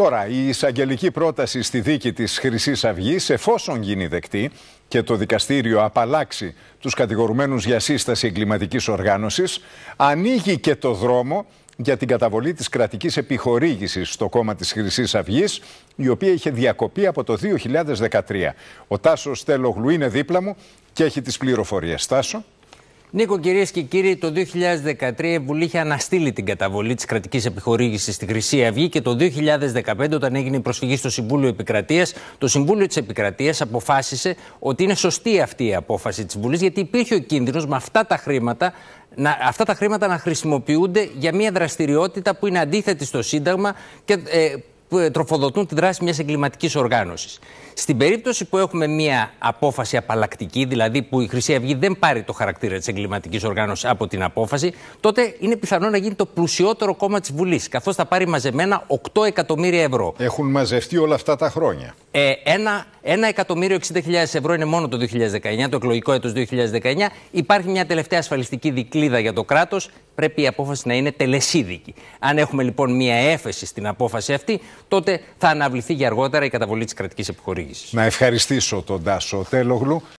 Τώρα, η εισαγγελική πρόταση στη δίκη της χρυσής αυγής, εφόσον γίνει δεκτή και το δικαστήριο απαλλάξει τους κατηγορουμένους για σύσταση εγκληματικής οργάνωσης, ανοίγει και το δρόμο για την καταβολή της κρατικής επιχορήγησης στο κόμμα της χρυσής αυγής, η οποία είχε διακοπεί από το 2013. Ο Τάσος Τέλογλου είναι δίπλα μου και έχει τις πληροφορίες. Τάσο. Νίκο, κυρίες και κύριοι, το 2013 η Βουλή είχε αναστείλει την καταβολή της κρατικής επιχορήγησης στην Χρυσή Αυγή και το 2015, όταν έγινε η προσφυγή στο Συμβούλιο Επικρατείας, το Συμβούλιο της Επικρατείας αποφάσισε ότι είναι σωστή αυτή η απόφαση της Βουλής, γιατί υπήρχε ο κίνδυνος με αυτά τα χρήματα να, αυτά τα χρήματα να χρησιμοποιούνται για μια δραστηριότητα που είναι αντίθετη στο Σύνταγμα και ε, ε, τροφοδοτούν τη δράση μιας εγκληματικής οργάνωσης. Στην περίπτωση που έχουμε μια απόφαση απαλλακτική, δηλαδή που η Χρυσή Αυγή δεν πάρει το χαρακτήρα της εγκληματικής οργάνωσης από την απόφαση, τότε είναι πιθανό να γίνει το πλουσιότερο κόμμα της Βουλής, καθώς θα πάρει μαζεμένα 8 εκατομμύρια ευρώ. Έχουν μαζευτεί όλα αυτά τα χρόνια. Ε, ένα, ένα εκατομμύριο 60.000 ευρώ είναι μόνο το 2019, το εκλογικό έτος 2019. Υπάρχει μια τελευταία ασφαλιστική δικλίδα για το κράτος. πρέπει η απόφαση να είναι τελεσίδικη. Αν έχουμε λοιπόν μια έφεση στην απόφαση αυτή, τότε θα αναβληθεί για αργότερα η καταβολή της κρατικής επιχορήγησης. Να ευχαριστήσω τον Τάσο Τέλογλου.